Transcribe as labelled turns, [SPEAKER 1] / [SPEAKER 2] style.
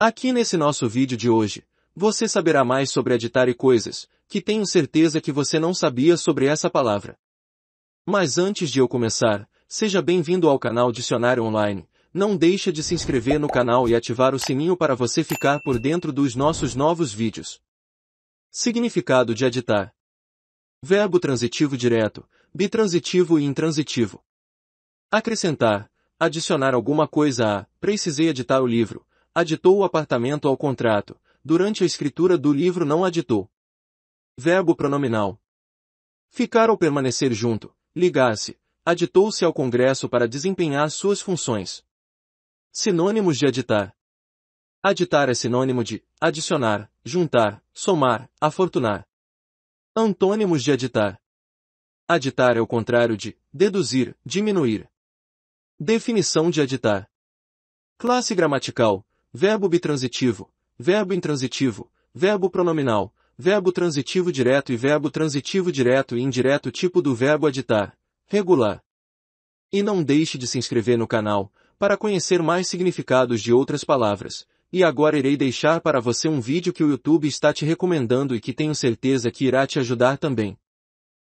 [SPEAKER 1] Aqui nesse nosso vídeo de hoje, você saberá mais sobre editar e coisas, que tenho certeza que você não sabia sobre essa palavra. Mas antes de eu começar, seja bem-vindo ao canal Dicionário Online, não deixa de se inscrever no canal e ativar o sininho para você ficar por dentro dos nossos novos vídeos. Significado de editar. Verbo transitivo direto, bitransitivo e intransitivo. Acrescentar, adicionar alguma coisa a, precisei editar o livro, Aditou o apartamento ao contrato. Durante a escritura do livro não aditou. Verbo pronominal. Ficar ou permanecer junto. Ligar-se. Aditou-se ao Congresso para desempenhar suas funções. Sinônimos de aditar. Aditar é sinônimo de adicionar, juntar, somar, afortunar. Antônimos de aditar. Aditar é o contrário de deduzir, diminuir. Definição de aditar. Classe gramatical, verbo bitransitivo, verbo intransitivo, verbo pronominal, verbo transitivo direto e verbo transitivo direto e indireto tipo do verbo aditar, regular. E não deixe de se inscrever no canal, para conhecer mais significados de outras palavras. E agora irei deixar para você um vídeo que o YouTube está te recomendando e que tenho certeza que irá te ajudar também.